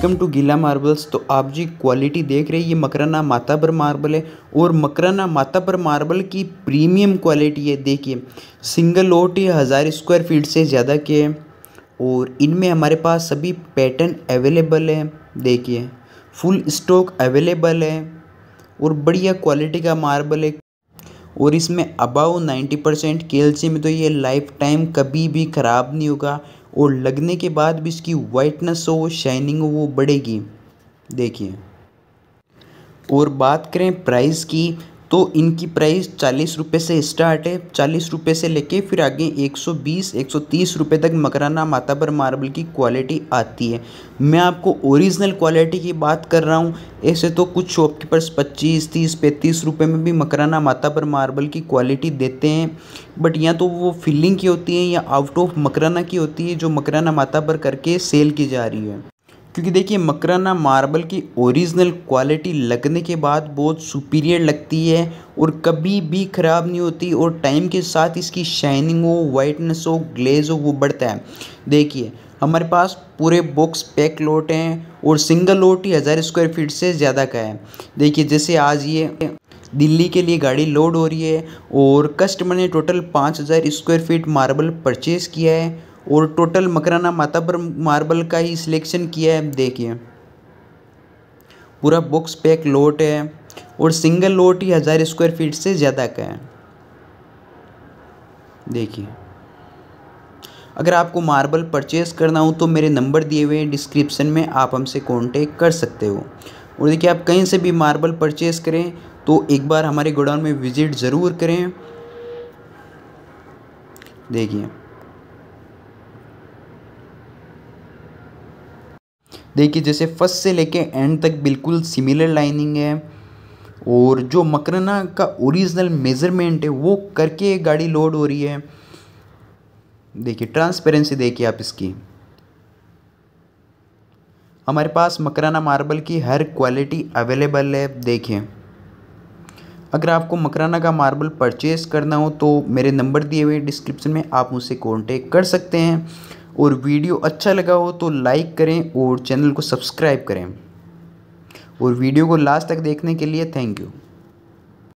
welcome to गीला marbles तो आप जी क्वालिटी देख रहे हैं ये मकराना माताबर मार्बल है और मकराना माताबर मार्बल की प्रीमियम क्वालिटी है देखिए सिंगल लोट ये हज़ार स्क्वायर फीट से ज़्यादा के हैं और इनमें हमारे पास सभी पैटर्न अवेलेबल है देखिए फुल स्टॉक अवेलेबल है और बढ़िया क्वालिटी का मार्बल है और इसमें अबाउ नाइन्टी परसेंट के में तो ये लाइफ टाइम कभी भी ख़राब नहीं होगा और लगने के बाद भी इसकी वाइटनेस हो शाइनिंग हो वो बढ़ेगी देखिए और बात करें प्राइस की तो इनकी प्राइस चालीस रुपये से स्टार्ट है चालीस रुपये से लेके फिर आगे 120 130 रुपये तक मकराना माताबर मार्बल की क्वालिटी आती है मैं आपको ओरिजिनल क्वालिटी की बात कर रहा हूँ ऐसे तो कुछ शॉपकीपर्स 25 30 पैंतीस रुपये में भी मकराना माताबर मार्बल की क्वालिटी देते हैं बट या तो वो फिलिंग की होती है या आउट ऑफ मकराना की होती है जो मकराना माताबर करके सेल की जा रही है क्योंकि देखिए मकराना मार्बल की ओरिजिनल क्वालिटी लगने के बाद बहुत सुपीरियर लगती है और कभी भी ख़राब नहीं होती और टाइम के साथ इसकी शाइनिंग हो वाइटनेस हो ग्लेज हो वो बढ़ता है देखिए हमारे पास पूरे बॉक्स पैक लोट हैं और सिंगल लोट ही हज़ार स्क्वायर फीट से ज़्यादा का है देखिए जैसे आज ये दिल्ली के लिए गाड़ी लोड हो रही है और कस्टमर ने टोटल पाँच हज़ार स्क्वायर फीट मार्बल परचेज़ किया है और टोटल मकराना माता पर मार्बल का ही सिलेक्शन किया है देखिए पूरा बॉक्स पैक लोट है और सिंगल लोट ही हज़ार स्क्वायर फीट से ज़्यादा का है देखिए अगर आपको मार्बल परचेज़ करना हो तो मेरे नंबर दिए हुए हैं डिस्क्रिप्शन में आप हमसे कांटेक्ट कर सकते हो और देखिए आप कहीं से भी मार्बल परचेज़ करें तो एक बार हमारे गोडाउन में विज़िट ज़रूर करें देखिए देखिए जैसे फर्स्ट से लेके एंड तक बिल्कुल सिमिलर लाइनिंग है और जो मकरना का ओरिजिनल मेज़रमेंट है वो करके गाड़ी लोड हो रही है देखिए ट्रांसपेरेंसी देखिए आप इसकी हमारे पास मकराना मार्बल की हर क्वालिटी अवेलेबल है देखिए अगर आपको मकराना का मार्बल परचेज़ करना हो तो मेरे नंबर दिए हुए डिस्क्रिप्शन में आप मुझसे कॉन्टेक्ट कर सकते हैं और वीडियो अच्छा लगा हो तो लाइक करें और चैनल को सब्सक्राइब करें और वीडियो को लास्ट तक देखने के लिए थैंक यू